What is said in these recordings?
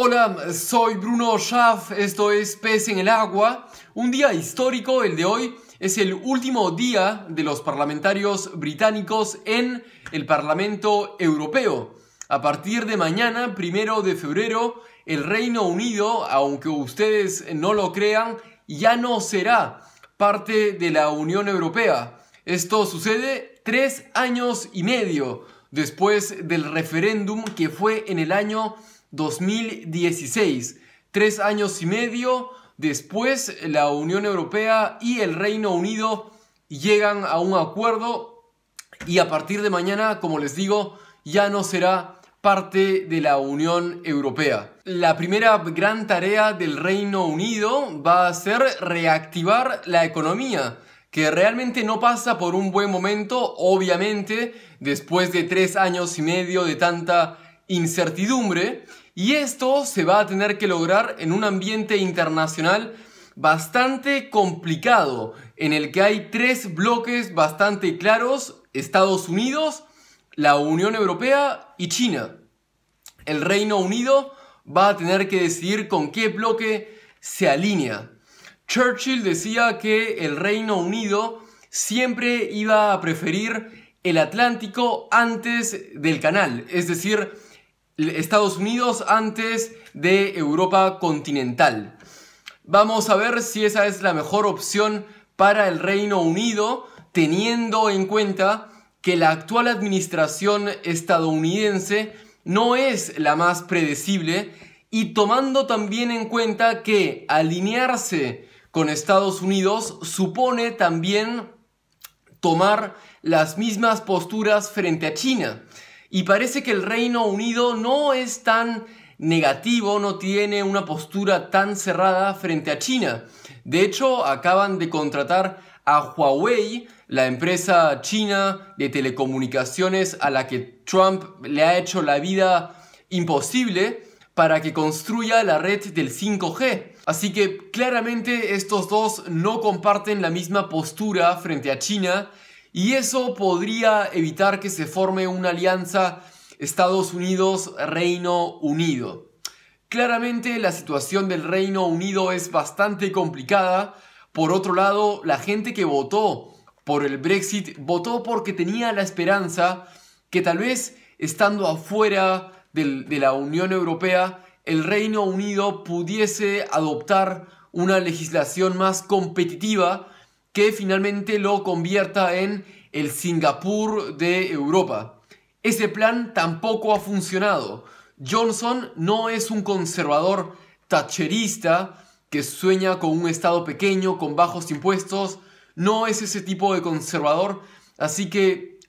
Hola, soy Bruno Schaff, esto es Pez en el Agua. Un día histórico, el de hoy, es el último día de los parlamentarios británicos en el Parlamento Europeo. A partir de mañana, primero de febrero, el Reino Unido, aunque ustedes no lo crean, ya no será parte de la Unión Europea. Esto sucede tres años y medio después del referéndum que fue en el año 2016. Tres años y medio después, la Unión Europea y el Reino Unido llegan a un acuerdo y a partir de mañana, como les digo, ya no será parte de la Unión Europea. La primera gran tarea del Reino Unido va a ser reactivar la economía, que realmente no pasa por un buen momento, obviamente, después de tres años y medio de tanta incertidumbre y esto se va a tener que lograr en un ambiente internacional bastante complicado, en el que hay tres bloques bastante claros, Estados Unidos, la Unión Europea y China. El Reino Unido va a tener que decidir con qué bloque se alinea. Churchill decía que el Reino Unido siempre iba a preferir el Atlántico antes del canal, es decir, Estados Unidos antes de Europa continental. Vamos a ver si esa es la mejor opción para el Reino Unido, teniendo en cuenta que la actual administración estadounidense no es la más predecible y tomando también en cuenta que alinearse con Estados Unidos supone también tomar las mismas posturas frente a China. Y parece que el Reino Unido no es tan negativo, no tiene una postura tan cerrada frente a China. De hecho, acaban de contratar a Huawei, la empresa china de telecomunicaciones a la que Trump le ha hecho la vida imposible, para que construya la red del 5G. Así que claramente estos dos no comparten la misma postura frente a China y eso podría evitar que se forme una alianza Estados Unidos-Reino Unido. Claramente la situación del Reino Unido es bastante complicada. Por otro lado, la gente que votó por el Brexit votó porque tenía la esperanza que tal vez estando afuera de la Unión Europea, el Reino Unido pudiese adoptar una legislación más competitiva que finalmente lo convierta en el Singapur de Europa. Ese plan tampoco ha funcionado. Johnson no es un conservador tacherista que sueña con un Estado pequeño, con bajos impuestos. No es ese tipo de conservador. Así que,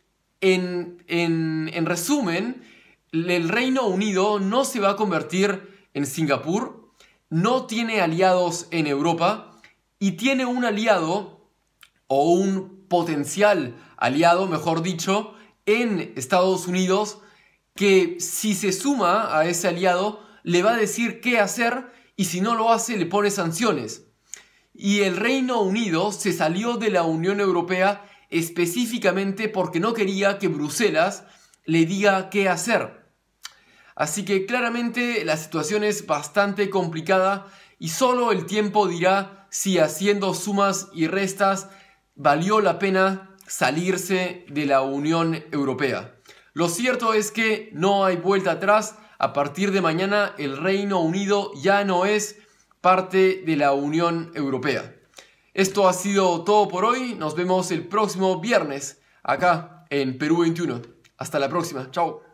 en, en resumen, el Reino Unido no se va a convertir en Singapur, no tiene aliados en Europa y tiene un aliado o un potencial aliado, mejor dicho, en Estados Unidos que si se suma a ese aliado le va a decir qué hacer y si no lo hace le pone sanciones. Y el Reino Unido se salió de la Unión Europea específicamente porque no quería que Bruselas le diga qué hacer. Así que claramente la situación es bastante complicada y solo el tiempo dirá si haciendo sumas y restas valió la pena salirse de la Unión Europea. Lo cierto es que no hay vuelta atrás. A partir de mañana el Reino Unido ya no es parte de la Unión Europea. Esto ha sido todo por hoy. Nos vemos el próximo viernes acá en Perú 21. Hasta la próxima. Chao.